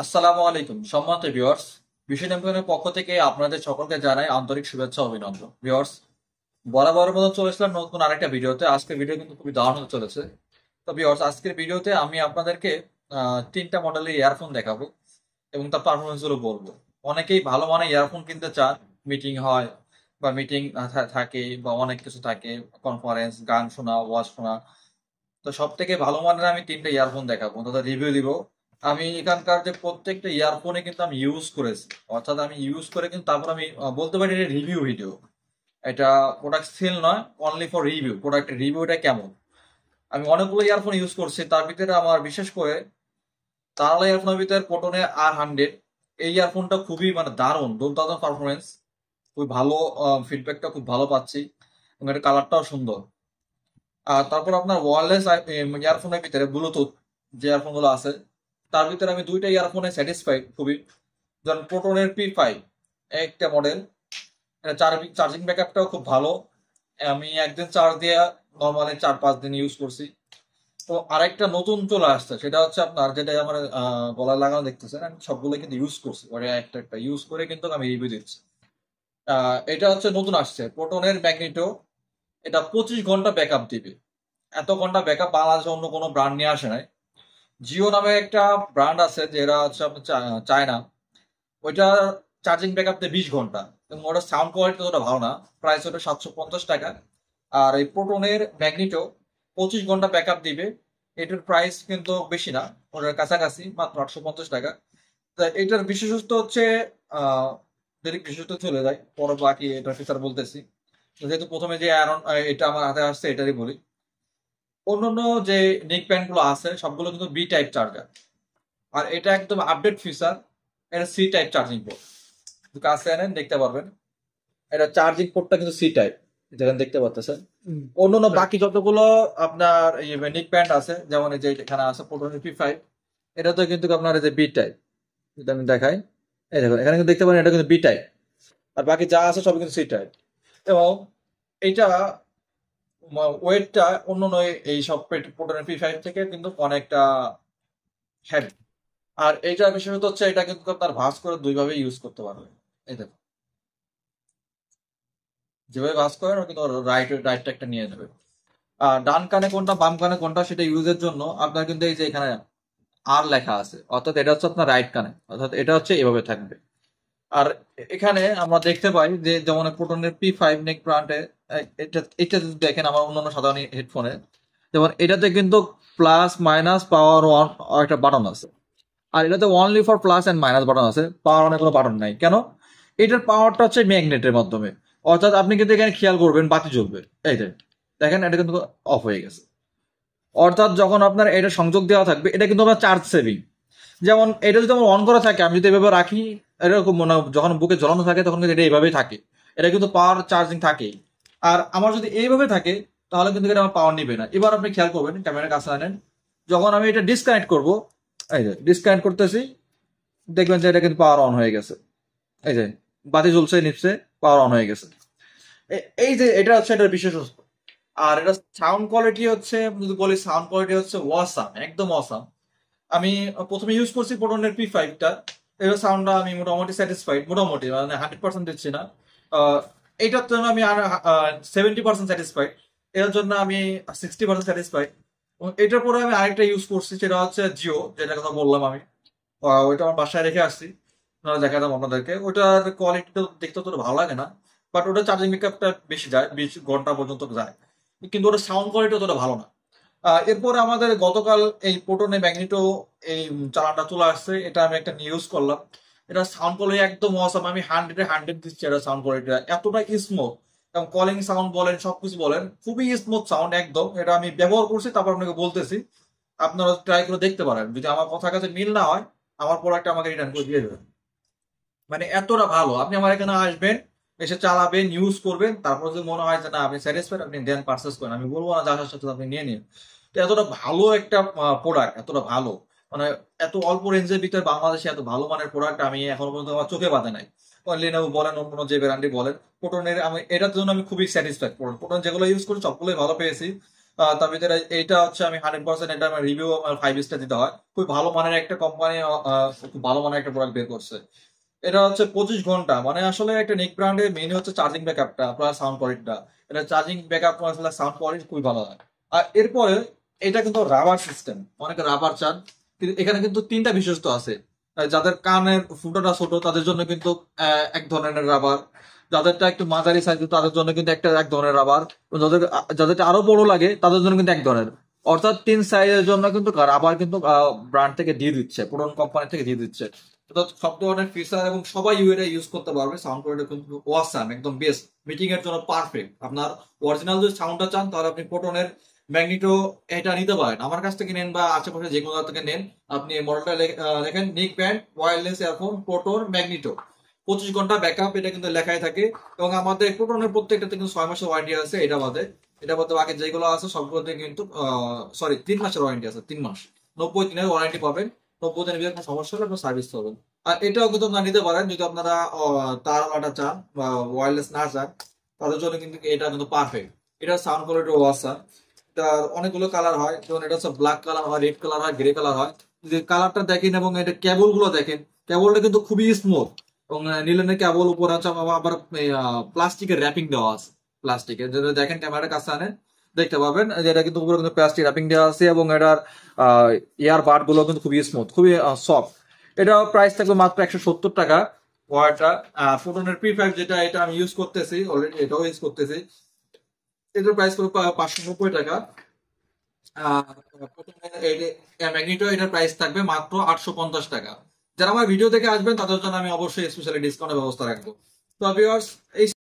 আসসালামু আলাইকুম সম্মানিত ভিউয়ার্স বিশ্ব চ্যাম্পিয়নের পক্ষ থেকে আপনাদের সকলকে জানাই আন্তরিক শুভেচ্ছা অভিনন্দন ভিউয়ার্স বরাবর মতো চলেছিলাম নতুন আরেকটা ভিডিওতে আজকের ভিডিও কিন্তু খুবই দারুণ হতে চলেছে তো ভিউয়ার্স আজকের ভিডিওতে আমি আপনাদেরকে তিনটা মডেলের ইয়ারফোন দেখাবো এবং তার পারফরমেন্সগুলো বলবো অনেকেই ভালো মানের ইয়ারফোন কিনতে চান মিটিং হয় বা মিটিং থাকে বা অনেক কিছু থাকে কনফারেন্স গান শোনা ওয়াজ শোনা তো সব থেকে ভালো মানের আমি তিনটা ইয়ারফোন দেখাবো তাদের রিভিউ দিব আমি এখানকার যে প্রত্যেকটা ইয়ারফোনে কিন্তু আমি ইউজ করেছি অর্থাৎ আমি ইউজ করে কিন্তু তারপর আমি বলতে পারি এটা রিভিউ ভিডিও এটা প্রোডাক্ট সেল নয় অনলি ফর রিভিউ প্রোডাক্টের রিভিউটা কেমন আমি অনেকগুলো ইয়ারফোন ইউজ করছি তার ভিতরে আমার বিশেষ করে তারালা ইয়ারফোনের ভিতরে কটনে আর হান্ড্রেড এই ইয়ারফোনটা খুবই মানে দারুণ দুর্দান্ত পারফরমেন্স খুবই ভালো ফিডব্যাকটা খুব ভালো পাচ্ছি এবং এটা কালারটাও সুন্দর আর তারপর আপনার ওয়ারলেস ইয়ারফোনের ভিতরে ব্লুটুথ যে ইয়ারফোনগুলো আছে তার ভিতরে আমি দুইটা ইয়ারফোনে স্যাটিসফাইড খুবই যেমন প্রোটনের পি ফাইভ একটা মডেল চার্জিং চার্জিং আপটাও খুব ভালো আমি একদিন চার্জ দিয়ে নর্মালি চার পাঁচ দিন ইউজ করছি তো আরেকটা নতুন চলে আসছে সেটা হচ্ছে আপনার যেটা আমার গলায় লাগানো দেখতেছেন আমি সবগুলো কিন্তু ইউজ করছি একটা একটা ইউজ করে কিন্তু আমি রিভিউ দিচ্ছি এটা হচ্ছে নতুন আসছে প্রোটনের ম্যাগনেটো এটা পঁচিশ ঘন্টা ব্যাকআপ দিবে এত ঘন্টা ব্যাকআপ বাংলাদেশে অন্য কোনো ব্র্যান্ড নিয়ে আসে নাই জিও নামে একটা ব্র্যান্ড আছে যেটা হচ্ছে চায়না ওইটা চার্জিং ব্যাকআপ দেয় বিশ ঘন্টা এবং ওটা সাউন্ড কোয়ালিটি ততটা ভালো না প্রাইস ওটা সাতশো পঞ্চাশ টাকা আর এই প্রোটনের ম্যাগনিটো পঁচিশ ঘন্টা ব্যাকআপ দিবে এটার প্রাইস কিন্তু বেশি না ওটার কাছাকাছি মাত্র আটশো পঞ্চাশ টাকা তা এটার বিশেষত্ব হচ্ছে যদি বিশেষত্ব চলে যায় পরে বাকি এটার ফিচার বলতেছি যেহেতু প্রথমে যে অ্যারন এটা আমার হাতে আসছে এটারই বলি অন্যান্য যে নেক প্যান্টগুলো আছে সবগুলো কিন্তু বি টাইপ চার্জার আর এটা একদম আপডেট ফিচার এটা সি টাইপ চার্জিং পোর্ট কাছে আনেন দেখতে পারবেন এটা চার্জিং পোর্টটা কিন্তু সি টাইপ যেখানে দেখতে পাচ্ছেন অন্য বাকি যতগুলো আপনার নেক ইয়ে প্যান্ট আছে যেমন এই যে এখানে আছে প্রোটন পি ফাইভ এটা তো কিন্তু আপনার এই যে বি টাইপ যেটা আমি দেখাই এই দেখুন এখানে কিন্তু দেখতে পারেন এটা কিন্তু বি টাইপ আর বাকি যা আছে সব কিন্তু সি টাইপ এবং এটা ওয়েটটা অন্য নয় এই সব প্রোটনের পি ফাইভ থেকে কিন্তু অনেকটা হ্যাভি আর এইটা বিশেষত হচ্ছে এটা কিন্তু আপনার ভাস করে দুইভাবে ইউজ করতে পারবে এই দেখো যেভাবে ভাস ও কিন্তু রাইট রাইটটা একটা নিয়ে যাবে আর ডান কানে কোনটা বাম কানে কোনটা সেটা ইউজের জন্য আপনার কিন্তু এই যে এখানে আর লেখা আছে অর্থাৎ এটা হচ্ছে আপনার রাইট কানে অর্থাৎ এটা হচ্ছে এভাবে থাকবে আর এখানে আমরা দেখতে পাই যে যেমন প্রোটনের পি ফাইভ নেক প্রান্টে এটা দেখেন আমার অন্যান্য সাধারণ হেডফোনে যেমন এটাতে কিন্তু প্লাস মাইনাস পাওয়ার ওয়ান একটা বাটন আছে আর এটাতে only for plus and minus button আছে পাওয়ার অনেক কোনো বাটন নাই কেন এটার পাওয়ারটা হচ্ছে ম্যাগনেটের মাধ্যমে অর্থাৎ আপনি কিন্তু এখানে খেয়াল করবেন বাতি জ্বলবে এইটাই দেখেন এটা কিন্তু অফ হয়ে গেছে অর্থাৎ যখন আপনার এটা সংযোগ দেওয়া থাকবে এটা কিন্তু আপনার চার্জ সেভিং যেমন এটা যদি আমার অন করা থাকে আমি যদি এভাবে রাখি এটা খুব মনে যখন বুকে জ্বলানো থাকে তখন কিন্তু এটা এইভাবেই থাকে এটা কিন্তু পাওয়ার চার্জিং থাকেই আর আমার যদি এইভাবে থাকে তাহলে কিন্তু এটা আমার পাওয়ার নিবে না এবার আপনি খেয়াল করবেন ক্যামেরা কাছে আনেন যখন আমি এটা ডিসকানেক্ট করব এই যে ডিসকানেক্ট করতেছি দেখবেন যে এটা কিন্তু পাওয়ার অন হয়ে গেছে এই যে বাতি জ্বলছে নিচ্ছে পাওয়ার অন হয়ে গেছে এই যে এটা হচ্ছে এটার বিশেষত্ব আর এটা সাউন্ড কোয়ালিটি হচ্ছে যদি বলি সাউন্ড কোয়ালিটি হচ্ছে ওয়াসাম একদম ওয়াসাম আমি প্রথমে ইউজ করছি প্রোটনের পি ফাইভটা এবার সাউন্ডটা আমি মোটামুটি স্যাটিসফাইড মোটামুটি মানে হান্ড্রেড পার্সেন্ট দিচ্ছি না এইটার জন্য আমি আর সেভেন্টি পার্সেন্ট স্যাটিসফাইড এটার জন্য আমি সিক্সটি পার্সেন্ট স্যাটিসফাইড এটার পরে আমি আরেকটা ইউজ করছি সেটা হচ্ছে জিও যেটা কথা বললাম আমি ওইটা আমার বাসায় রেখে আসছি নাহলে দেখাতাম আপনাদেরকে ওটার তো দেখতে তো ভালো লাগে না বাট ওটা চার্জিং ব্যাকআপটা বেশি যায় বিশ ঘন্টা পর্যন্ত যায় কিন্তু ওটা সাউন্ড কোয়ালিটি অতটা ভালো না এরপরে আমাদের গতকাল এই পোটনে ম্যাগনেটো এই চালানটা চলে আসছে এটা আমি একটা নিউজ করলাম এটা সাউন্ড কোয়ালিটি একদম অসম আমি হান্ড্রেডে হান্ড্রেড দিচ্ছি এটা সাউন্ড কোয়ালিটিটা এতটা স্মুথ এবং কলিং সাউন্ড বলেন সবকিছু বলেন খুবই স্মুথ সাউন্ড একদম এটা আমি ব্যবহার করছি তারপর আপনাকে বলতেছি আপনারা ট্রাই করে দেখতে পারেন যদি আমার কথা কাছে মিল না হয় আমার প্রোডাক্ট আমাকে রিটার্ন করে দিয়ে দেবেন মানে এতটা ভালো আপনি আমার এখানে আসবেন এসে চালাবেন ইউজ করবেন তারপর যদি মনে হয় যে না আপনি স্যাটিসফাইড আপনি দেন পারচেস করেন আমি বলবো না যার সাথে আপনি নিয়ে নিন তো এতটা ভালো একটা প্রোডাক্ট এতটা ভালো মানে এত অল্প রেঞ্জের ভিতরে বাংলাদেশে এত ভালো মানের প্রোডাক্ট আমি এখনো পর্যন্ত আমার চোখে বাঁধে নাই লিনাবু মানে বলেন অন্য যে ব্র্যান্ডই বলেন কোটনের আমি এটার জন্য আমি খুবই স্যাটিসফাইড করুন কোটন যেগুলো ইউজ করি সবগুলোই ভালো পেয়েছি তার ভিতরে এটা হচ্ছে আমি হান্ড্রেড পার্সেন্ট এটা আমার রিভিউ আমার ফাইভ স্টার দিতে হয় খুব ভালো মানের একটা কোম্পানি খুব ভালো মানের একটা প্রোডাক্ট বের করছে এটা হচ্ছে পঁচিশ ঘন্টা মানে আসলে একটা নেক ব্র্যান্ডের মেন হচ্ছে চার্জিং আপটা আপনার সাউন্ড কোয়ালিটিটা এটা চার্জিং ব্যাকআপ আসলে সাউন্ড কোয়ালিটি খুবই ভালো হয় আর এরপরে এটা কিন্তু রাবার সিস্টেম অনেকে রাবার চার্জ এখানে কিন্তু তিনটা বিশেষত্ব আছে যাদের কানের ফুটোটা ছোট তাদের জন্য কিন্তু এক ধরনের রাবার যাদেরটা একটু মাঝারি সাইজ তাদের জন্য কিন্তু একটা এক ধরনের রাবার যাদের যাদেরটা আরো বড় লাগে তাদের জন্য কিন্তু এক ধরনের অর্থাৎ তিন সাইজের জন্য কিন্তু রাবার কিন্তু ব্র্যান্ড থেকে দিয়ে দিচ্ছে পুরনো কোম্পানি থেকে দিয়ে দিচ্ছে সব ধরনের ফিচার এবং সবাই এটা ইউজ করতে পারবে সাউন্ড কোয়ালিটি কিন্তু ওয়াসাম একদম বেস্ট মিটিং এর জন্য পারফেক্ট আপনার অরিজিনাল যদি সাউন্ডটা চান তাহলে আপনি পোটনের ম্যাগনিটো এটা নিতে পারেন আমার কাছ থেকে নেন বা আশেপাশে যে কোনো থেকে নেন আপনি মডেলটা লেখেন neckband wireless earphone Proton Magneto পঁচিশ ঘন্টা ব্যাকআপ এটা কিন্তু লেখাই থাকে এবং আমাদের প্রোটনের প্রত্যেকটাতে কিন্তু ছয় মাসের ওয়ারেন্টি আছে এটা বাদে এটা বাদে বাকি যেগুলো আছে সবগুলোতে কিন্তু সরি তিন মাসের ওয়ারেন্টি আছে তিন মাস নব্বই দিনের ওয়ারেন্টি পাবেন নব্বই দিনের ভিতরে সমস্যা হলে আপনার সার্ভিস পাবেন আর এটাও কিন্তু আপনারা নিতে পারেন যদি আপনারা তার ওয়াটা চান বা ওয়ারলেস না চান তাদের জন্য কিন্তু এটা কিন্তু পারফেক্ট এটা সাউন্ড কোয়ালিটি ওয়াসা তার অনেকগুলো কালার হয় যেমন এটা হচ্ছে ব্ল্যাক কালার হয় রেড কালার হয় গ্রে কালার হয় যে কালারটা দেখেন এবং এটা কেবল গুলো দেখেন কেবলটা কিন্তু খুবই স্মুথ এবং নীলনের কেবল উপর আছে আবার প্লাস্টিকের র্যাপিং দেওয়া আছে প্লাস্টিকের যদি দেখেন ক্যামেরাটা কাছে আনেন দেখতে পাবেন যে এটা কিন্তু উপরে কিন্তু প্লাস্টিক র্যাপিং দেওয়া আছে এবং এটার ইয়ার বার্ড গুলো কিন্তু খুবই স্মুথ খুবই সফট এটা প্রাইস থাকবে মাত্র একশো সত্তর টাকা ওয়ারটা ফোটনের প্রিফ্যাক্ট যেটা এটা আমি ইউজ করতেছি অলরেডি এটাও ইউজ করতেছি এটার প্রাইস হলো পাঁচশো নব্বই টাকা ম্যাগনেটো এটার প্রাইস থাকবে মাত্র আটশো পঞ্চাশ টাকা যারা আমার ভিডিও দেখে আসবেন তাদের জন্য আমি অবশ্যই স্পেশালি ডিসকাউন্টের ব্যবস্থা রাখবো তো এই